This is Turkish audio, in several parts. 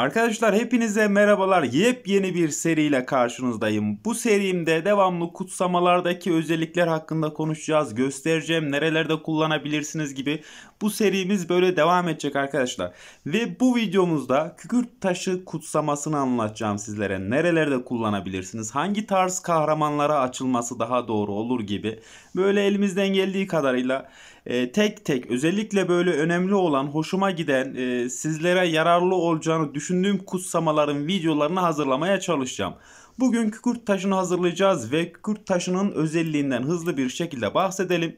Arkadaşlar hepinize merhabalar. Yepyeni bir seriyle karşınızdayım. Bu serimde devamlı kutsamalardaki özellikler hakkında konuşacağız. Göstereceğim nerelerde kullanabilirsiniz gibi. Bu serimiz böyle devam edecek arkadaşlar. Ve bu videomuzda kükürt taşı kutsamasını anlatacağım sizlere. Nerelerde kullanabilirsiniz? Hangi tarz kahramanlara açılması daha doğru olur gibi. Böyle elimizden geldiği kadarıyla ee, tek tek özellikle böyle önemli olan, hoşuma giden, e, sizlere yararlı olacağını düşündüğüm kutsamaların videolarını hazırlamaya çalışacağım. Bugün kükürt taşını hazırlayacağız ve kükürt taşının özelliğinden hızlı bir şekilde bahsedelim.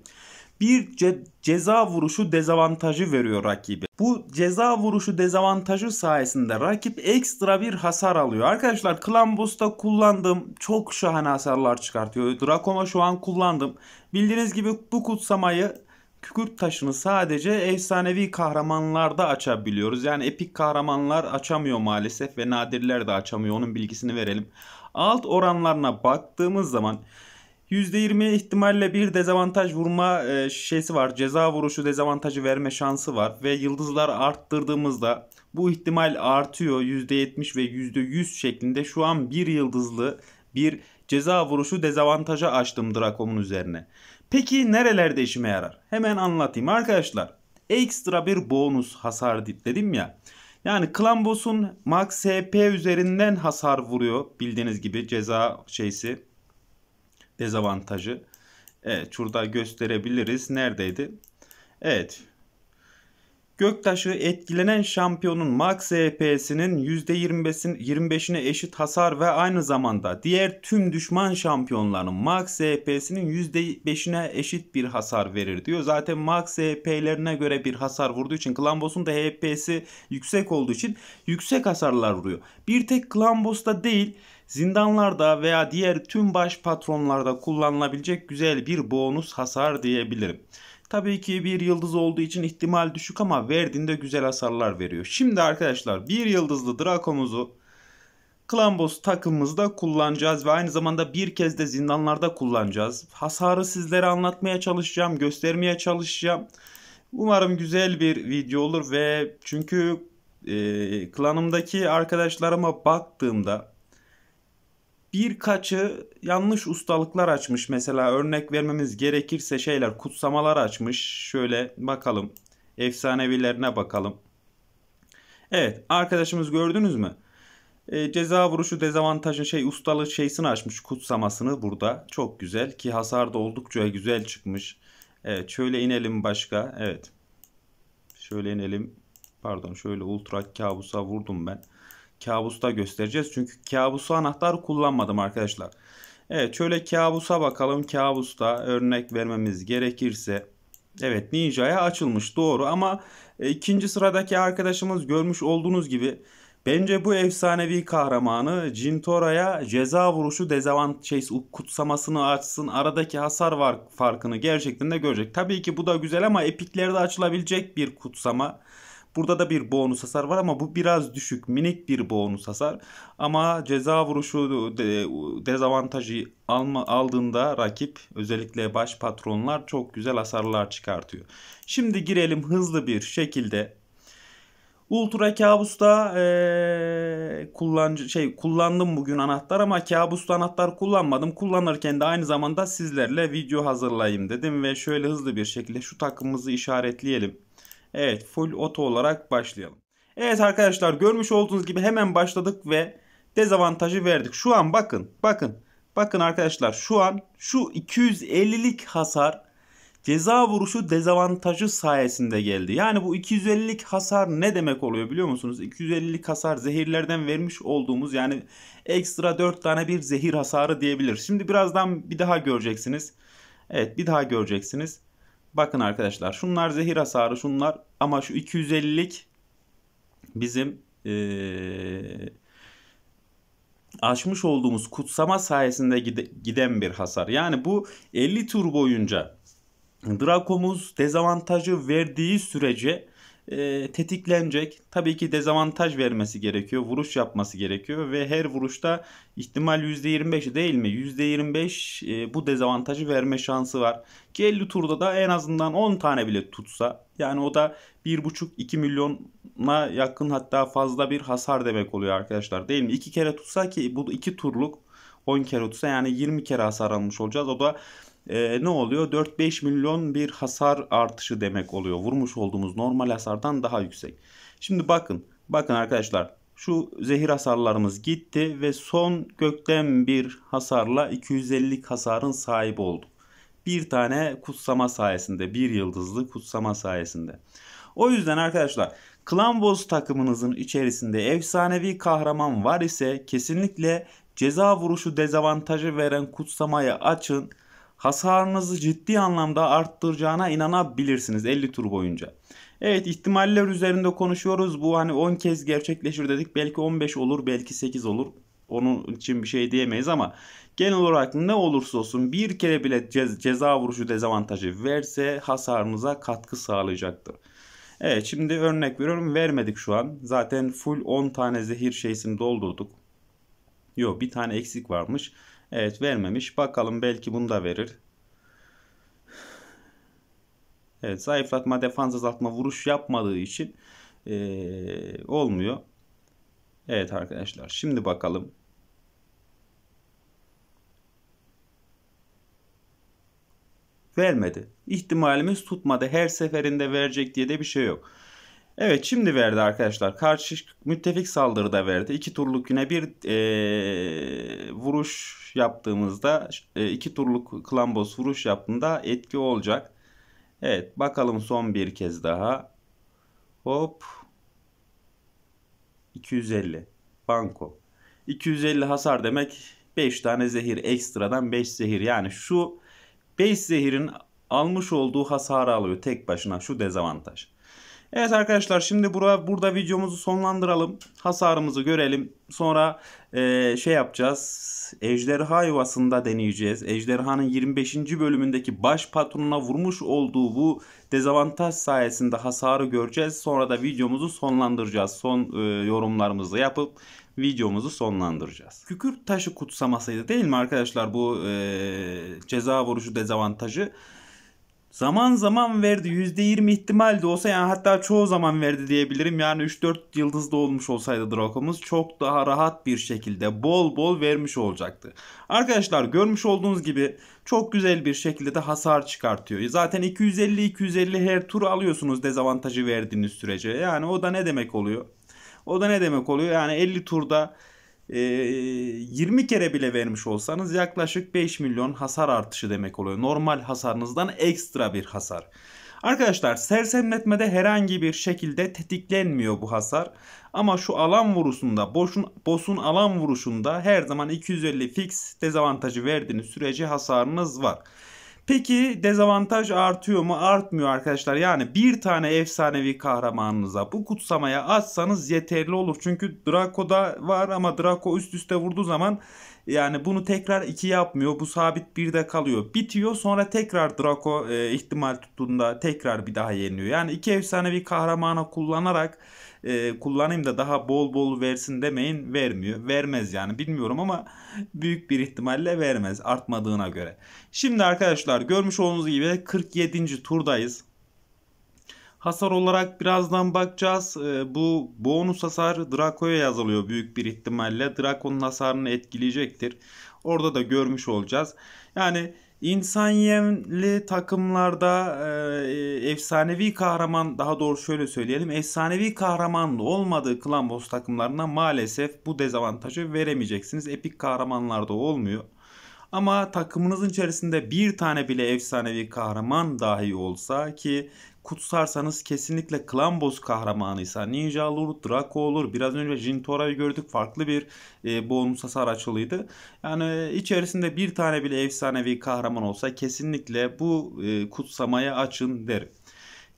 Bir ce- ceza vuruşu dezavantajı veriyor rakibe. Bu ceza vuruşu dezavantajı sayesinde rakip ekstra bir hasar alıyor. Arkadaşlar Klambos'ta kullandım. Çok şahane hasarlar çıkartıyor. Drakoma şu an kullandım. Bildiğiniz gibi bu kutsamayı kükürt taşını sadece efsanevi kahramanlarda açabiliyoruz. Yani epik kahramanlar açamıyor maalesef ve nadirler de açamıyor. Onun bilgisini verelim. Alt oranlarına baktığımız zaman %20 ihtimalle bir dezavantaj vurma e, şeysi var. Ceza vuruşu dezavantajı verme şansı var. Ve yıldızlar arttırdığımızda bu ihtimal artıyor %70 ve %100 şeklinde. Şu an bir yıldızlı bir ceza vuruşu dezavantaja açtım Drakom'un üzerine. Peki nerelerde işime yarar? Hemen anlatayım arkadaşlar. Ekstra bir bonus hasar dedim ya. Yani Klambos'un max HP üzerinden hasar vuruyor. Bildiğiniz gibi ceza şeysi dezavantajı. Evet şurada gösterebiliriz. Neredeydi? Evet Göktaş'ı etkilenen şampiyonun max HP'sinin e %25'ine eşit hasar ve aynı zamanda diğer tüm düşman şampiyonların max HP'sinin e %5'ine eşit bir hasar verir diyor. Zaten max E.P.'lerine göre bir hasar vurduğu için Klambos'un da HP'si e yüksek olduğu için yüksek hasarlar vuruyor. Bir tek Klambos'ta değil zindanlarda veya diğer tüm baş patronlarda kullanılabilecek güzel bir bonus hasar diyebilirim. Tabii ki bir yıldız olduğu için ihtimal düşük ama verdiğinde güzel hasarlar veriyor. Şimdi arkadaşlar bir yıldızlı Draco'muzu Klambos takımımızda kullanacağız ve aynı zamanda bir kez de zindanlarda kullanacağız. Hasarı sizlere anlatmaya çalışacağım, göstermeye çalışacağım. Umarım güzel bir video olur ve çünkü e, klanımdaki arkadaşlarıma baktığımda Birkaçı yanlış ustalıklar açmış. Mesela örnek vermemiz gerekirse şeyler kutsamalar açmış. Şöyle bakalım. Efsanevilerine bakalım. Evet arkadaşımız gördünüz mü? E, ceza vuruşu dezavantajın şey ustalık şeysini açmış kutsamasını burada. Çok güzel ki hasar da oldukça güzel çıkmış. Evet şöyle inelim başka. Evet. Şöyle inelim. Pardon şöyle ultra kabusa vurdum ben kabusta göstereceğiz. Çünkü kabusu anahtar kullanmadım arkadaşlar. Evet şöyle kabusa bakalım. Kabusta örnek vermemiz gerekirse. Evet Ninja'ya açılmış doğru ama e, ikinci sıradaki arkadaşımız görmüş olduğunuz gibi Bence bu efsanevi kahramanı Jintora'ya ceza vuruşu dezavant şey, kutsamasını açsın. Aradaki hasar var farkını gerçekten de görecek. Tabii ki bu da güzel ama epiklerde açılabilecek bir kutsama. Burada da bir bonus hasar var ama bu biraz düşük. Minik bir bonus hasar. Ama ceza vuruşu dezavantajı alma, aldığında rakip özellikle baş patronlar çok güzel hasarlar çıkartıyor. Şimdi girelim hızlı bir şekilde Ultra kabusta e, kullanıcı şey kullandım bugün anahtar ama kabusta anahtar kullanmadım. Kullanırken de aynı zamanda sizlerle video hazırlayayım dedim ve şöyle hızlı bir şekilde şu takımımızı işaretleyelim. Evet full auto olarak başlayalım. Evet arkadaşlar görmüş olduğunuz gibi hemen başladık ve dezavantajı verdik. Şu an bakın bakın bakın arkadaşlar şu an şu 250'lik hasar ceza vuruşu dezavantajı sayesinde geldi. Yani bu 250'lik hasar ne demek oluyor biliyor musunuz? 250'lik hasar zehirlerden vermiş olduğumuz yani ekstra 4 tane bir zehir hasarı diyebilir. Şimdi birazdan bir daha göreceksiniz. Evet bir daha göreceksiniz. Bakın arkadaşlar şunlar zehir hasarı şunlar ama şu 250'lik bizim ee, aşmış olduğumuz kutsama sayesinde gide, giden bir hasar. Yani bu 50 tur boyunca Drakomuz dezavantajı verdiği sürece e, tetiklenecek. Tabii ki dezavantaj vermesi gerekiyor. Vuruş yapması gerekiyor ve her vuruşta ihtimal %25 değil mi? %25 e, bu dezavantajı verme şansı var. Ki 50 turda da en azından 10 tane bile tutsa yani o da 1,5-2 milyona yakın hatta fazla bir hasar demek oluyor arkadaşlar değil mi? 2 kere tutsa ki bu 2 turluk 10 kere tutsa yani 20 kere hasar almış olacağız. O da e, ne oluyor? 4-5 milyon bir hasar artışı demek oluyor. Vurmuş olduğumuz normal hasardan daha yüksek. Şimdi bakın. Bakın arkadaşlar. Şu zehir hasarlarımız gitti ve son gökten bir hasarla 250 hasarın sahibi olduk. Bir tane kutsama sayesinde, bir yıldızlı kutsama sayesinde. O yüzden arkadaşlar Klamboz takımınızın içerisinde efsanevi kahraman var ise kesinlikle ceza vuruşu dezavantajı veren kutsamayı açın hasarınızı ciddi anlamda arttıracağına inanabilirsiniz 50 tur boyunca. Evet ihtimaller üzerinde konuşuyoruz. Bu hani 10 kez gerçekleşir dedik. Belki 15 olur, belki 8 olur. Onun için bir şey diyemeyiz ama genel olarak ne olursa olsun bir kere bile ceza vuruşu dezavantajı verse hasarınıza katkı sağlayacaktır. Evet şimdi örnek veriyorum vermedik şu an. Zaten full 10 tane zehir şeysini doldurduk. Yok bir tane eksik varmış. Evet vermemiş. Bakalım belki bunu da verir. Evet zayıflatma, defans azaltma, vuruş yapmadığı için ee, olmuyor. Evet arkadaşlar şimdi bakalım. Vermedi. İhtimalimiz tutmadı. Her seferinde verecek diye de bir şey yok. Evet şimdi verdi arkadaşlar. Karşı müttefik saldırıda verdi. İki turluk yine bir e, vuruş yaptığımızda e, iki turluk klambos vuruş yaptığında etki olacak. Evet bakalım son bir kez daha. Hop. 250. Banko. 250 hasar demek 5 tane zehir ekstradan 5 zehir. Yani şu 5 zehirin almış olduğu hasarı alıyor tek başına şu dezavantaj. Evet arkadaşlar şimdi bura, burada videomuzu sonlandıralım. Hasarımızı görelim. Sonra e, şey yapacağız. Ejderha yuvasında deneyeceğiz. Ejderhanın 25. bölümündeki baş patronuna vurmuş olduğu bu dezavantaj sayesinde hasarı göreceğiz. Sonra da videomuzu sonlandıracağız. Son e, yorumlarımızı yapıp videomuzu sonlandıracağız. Kükürt taşı kutsamasıydı değil mi arkadaşlar bu e, ceza vuruşu dezavantajı? Zaman zaman verdi. %20 ihtimal de olsa yani hatta çoğu zaman verdi diyebilirim. Yani 3-4 yıldızda olmuş olsaydı Draco'muz çok daha rahat bir şekilde bol bol vermiş olacaktı. Arkadaşlar görmüş olduğunuz gibi çok güzel bir şekilde de hasar çıkartıyor. Zaten 250-250 her tur alıyorsunuz dezavantajı verdiğiniz sürece. Yani o da ne demek oluyor? O da ne demek oluyor? Yani 50 turda 20 ee, kere bile vermiş olsanız yaklaşık 5 milyon hasar artışı demek oluyor. Normal hasarınızdan ekstra bir hasar. Arkadaşlar sersemletmede herhangi bir şekilde tetiklenmiyor bu hasar. Ama şu alan vurusunda, boşun, bosun alan vuruşunda her zaman 250 fix dezavantajı verdiğiniz sürece hasarınız var. Peki dezavantaj artıyor mu? Artmıyor arkadaşlar. Yani bir tane efsanevi kahramanınıza bu kutsamaya atsanız yeterli olur. Çünkü Draco da var ama Draco üst üste vurduğu zaman yani bunu tekrar 2 yapmıyor. Bu sabit 1'de kalıyor. Bitiyor sonra tekrar Draco e, ihtimal tuttuğunda tekrar bir daha yeniliyor. Yani iki efsanevi kahramana kullanarak e, kullanayım da daha bol bol versin demeyin vermiyor. Vermez yani bilmiyorum ama büyük bir ihtimalle vermez artmadığına göre. Şimdi arkadaşlar görmüş olduğunuz gibi 47. turdayız. Hasar olarak birazdan bakacağız. E, bu bonus hasar Draco'ya yazılıyor büyük bir ihtimalle. Draco'nun hasarını etkileyecektir. Orada da görmüş olacağız. Yani İnsan yemli takımlarda e, e efsanevi kahraman daha doğru şöyle söyleyelim. Efsanevi kahramanlı olmadığı Clan Boss takımlarına maalesef bu dezavantajı veremeyeceksiniz. Epik kahramanlarda olmuyor. Ama takımınızın içerisinde bir tane bile efsanevi kahraman dahi olsa ki kutsarsanız kesinlikle Klambos kahramanıysa Ninja olur, Draco olur. Biraz önce Jintora'yı gördük. Farklı bir e, bonus hasar açılıydı. Yani e, içerisinde bir tane bile efsanevi kahraman olsa kesinlikle bu e, kutsamaya açın derim.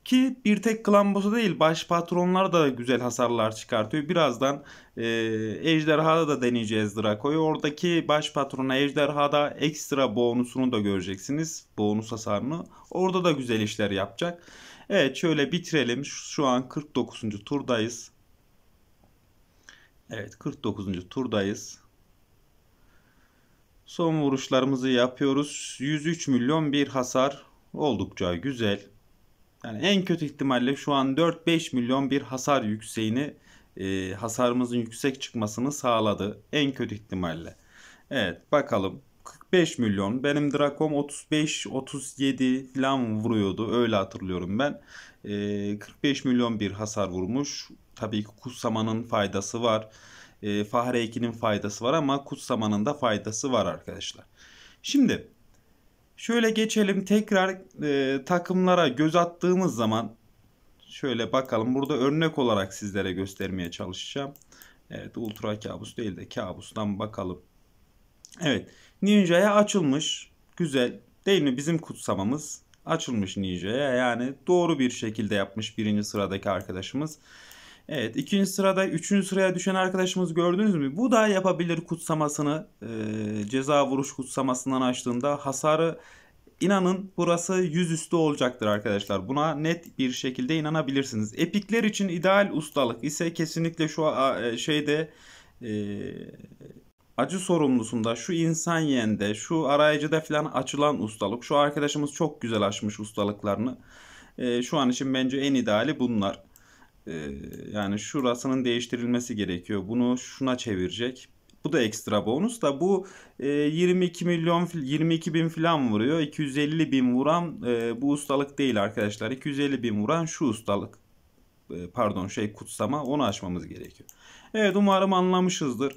Ki bir tek Klambos'u değil baş patronlar da güzel hasarlar çıkartıyor. Birazdan e, Ejderha'da da deneyeceğiz Draco'yu. Oradaki baş patrona Ejderha'da ekstra bonusunu da göreceksiniz. Bonus hasarını. Orada da güzel işler yapacak. Evet şöyle bitirelim. Şu an 49. turdayız. Evet 49. turdayız. Son vuruşlarımızı yapıyoruz. 103 milyon bir hasar. Oldukça güzel. Yani en kötü ihtimalle şu an 4-5 milyon bir hasar yükseğini e, hasarımızın yüksek çıkmasını sağladı. En kötü ihtimalle. Evet bakalım. 45 milyon. Benim Drakom 35-37 falan vuruyordu. Öyle hatırlıyorum ben. E, ee, 45 milyon bir hasar vurmuş. Tabii ki kutsamanın faydası var. E, ee, Fahre 2'nin faydası var ama kutsamanın da faydası var arkadaşlar. Şimdi şöyle geçelim tekrar e, takımlara göz attığımız zaman şöyle bakalım. Burada örnek olarak sizlere göstermeye çalışacağım. Evet ultra kabus değil de kabustan bakalım. Evet Ninja'ya açılmış. Güzel. Değil mi bizim kutsamamız? Açılmış Ninja'ya. Yani doğru bir şekilde yapmış birinci sıradaki arkadaşımız. Evet ikinci sırada üçüncü sıraya düşen arkadaşımız gördünüz mü? Bu da yapabilir kutsamasını e, ceza vuruş kutsamasından açtığında hasarı inanın burası yüzüstü olacaktır arkadaşlar. Buna net bir şekilde inanabilirsiniz. Epikler için ideal ustalık ise kesinlikle şu e, şeyde e, acı sorumlusunda, şu insan yende, şu arayıcıda falan açılan ustalık. Şu arkadaşımız çok güzel açmış ustalıklarını. E, şu an için bence en ideali bunlar. E, yani şurasının değiştirilmesi gerekiyor. Bunu şuna çevirecek. Bu da ekstra bonus da bu e, 22 milyon 22 bin filan vuruyor. 250 bin vuran e, bu ustalık değil arkadaşlar. 250 bin vuran şu ustalık. E, pardon şey kutsama onu açmamız gerekiyor. Evet umarım anlamışızdır.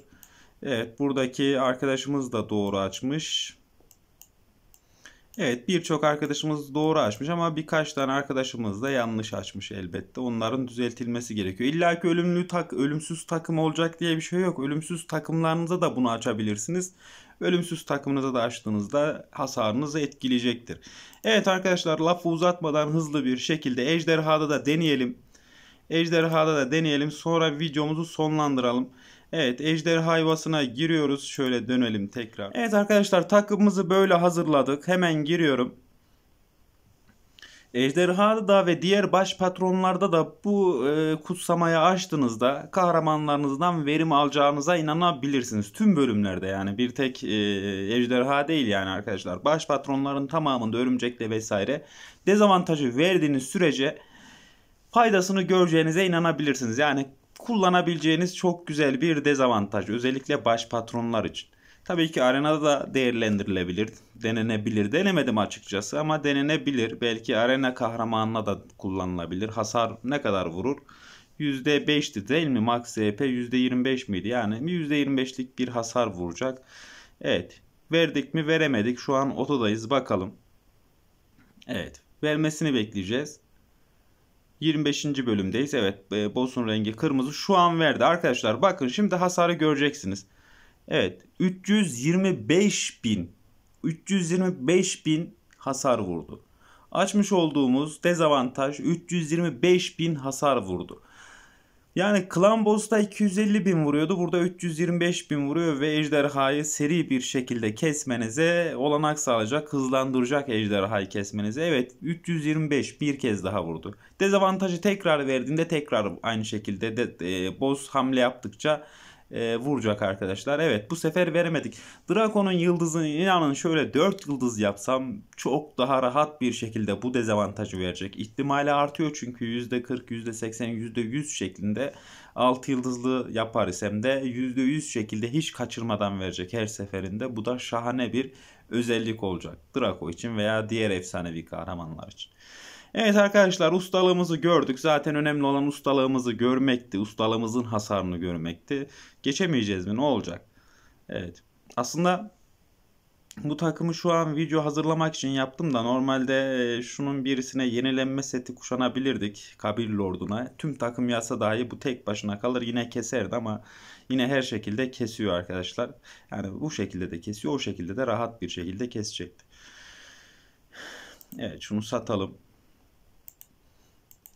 Evet buradaki arkadaşımız da doğru açmış. Evet birçok arkadaşımız doğru açmış ama birkaç tane arkadaşımız da yanlış açmış elbette. Onların düzeltilmesi gerekiyor. İlla ki ölümlü tak, ölümsüz takım olacak diye bir şey yok. Ölümsüz takımlarınıza da bunu açabilirsiniz. Ölümsüz takımınıza da açtığınızda hasarınızı etkileyecektir. Evet arkadaşlar lafı uzatmadan hızlı bir şekilde ejderhada da deneyelim. Ejderhada da deneyelim sonra videomuzu sonlandıralım. Evet ejderhayvasına giriyoruz. Şöyle dönelim tekrar. Evet arkadaşlar takımımızı böyle hazırladık. Hemen giriyorum. Ejderha'da ve diğer baş patronlarda da bu e, kutsamaya açtığınızda kahramanlarınızdan verim alacağınıza inanabilirsiniz. Tüm bölümlerde yani bir tek e, ejderha değil yani arkadaşlar. Baş patronların tamamında örümcekle vesaire dezavantajı verdiğiniz sürece faydasını göreceğinize inanabilirsiniz. Yani kullanabileceğiniz çok güzel bir dezavantaj. Özellikle baş patronlar için. Tabii ki arenada da değerlendirilebilir, denenebilir. Denemedim açıkçası ama denenebilir. Belki arena kahramanına da kullanılabilir. Hasar ne kadar vurur? %5'ti değil mi? Max EP %25 miydi? Yani %25'lik bir hasar vuracak. Evet. Verdik mi veremedik. Şu an otodayız bakalım. Evet. Vermesini bekleyeceğiz. 25. bölümdeyiz. Evet e, Bosun rengi kırmızı şu an verdi. Arkadaşlar bakın şimdi hasarı göreceksiniz. Evet 325 bin 325 bin hasar vurdu. Açmış olduğumuz dezavantaj 325 bin hasar vurdu. Yani Klan Boss'ta 250 bin vuruyordu. Burada 325 bin vuruyor ve ejderhayı seri bir şekilde kesmenize olanak sağlayacak. Hızlandıracak ejderhayı kesmenize. Evet 325 bir kez daha vurdu. Dezavantajı tekrar verdiğinde tekrar aynı şekilde de, e, boss hamle yaptıkça e, vuracak arkadaşlar. Evet bu sefer veremedik. Drakon'un yıldızını inanın şöyle 4 yıldız yapsam çok daha rahat bir şekilde bu dezavantajı verecek. İhtimali artıyor çünkü %40, %80, %100 şeklinde 6 yıldızlı yapar isem de %100 şekilde hiç kaçırmadan verecek her seferinde. Bu da şahane bir özellik olacak. Draco için veya diğer efsanevi kahramanlar için. Evet arkadaşlar ustalığımızı gördük. Zaten önemli olan ustalığımızı görmekti. Ustalığımızın hasarını görmekti. Geçemeyeceğiz mi? Ne olacak? Evet. Aslında bu takımı şu an video hazırlamak için yaptım da normalde e, şunun birisine yenilenme seti kuşanabilirdik Kabir Lord'una. Tüm takım yasa dahi bu tek başına kalır yine keserdi ama yine her şekilde kesiyor arkadaşlar. Yani bu şekilde de kesiyor o şekilde de rahat bir şekilde kesecekti. Evet şunu satalım.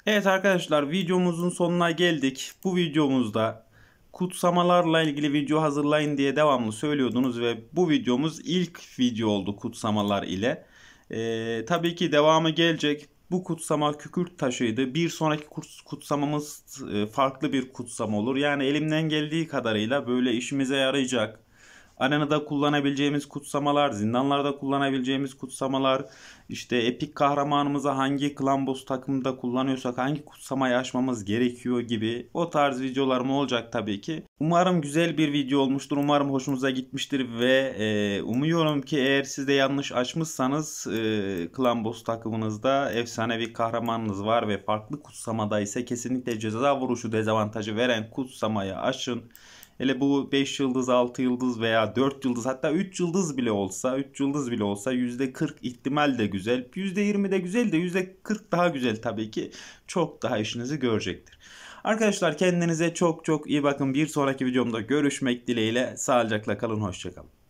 Evet arkadaşlar videomuzun sonuna geldik. Bu videomuzda kutsamalarla ilgili video hazırlayın diye devamlı söylüyordunuz ve bu videomuz ilk video oldu kutsamalar ile. Ee, tabii ki devamı gelecek. Bu kutsama kükürt taşıydı. Bir sonraki kutsamamız e, farklı bir kutsama olur. Yani elimden geldiği kadarıyla böyle işimize yarayacak Arenada kullanabileceğimiz kutsamalar, zindanlarda kullanabileceğimiz kutsamalar, işte epik kahramanımıza hangi klan boss takımında kullanıyorsak hangi kutsamayı açmamız gerekiyor gibi o tarz videolarım olacak tabii ki. Umarım güzel bir video olmuştur. Umarım hoşunuza gitmiştir ve e, umuyorum ki eğer siz de yanlış açmışsanız e, klan boss takımınızda efsanevi kahramanınız var ve farklı kutsamada ise kesinlikle ceza vuruşu dezavantajı veren kutsamayı açın. Hele bu 5 yıldız, 6 yıldız veya 4 yıldız hatta 3 yıldız bile olsa 3 yıldız bile olsa %40 ihtimal de güzel. %20 de güzel de %40 daha güzel tabii ki. Çok daha işinizi görecektir. Arkadaşlar kendinize çok çok iyi bakın. Bir sonraki videomda görüşmek dileğiyle. Sağlıcakla kalın. Hoşçakalın.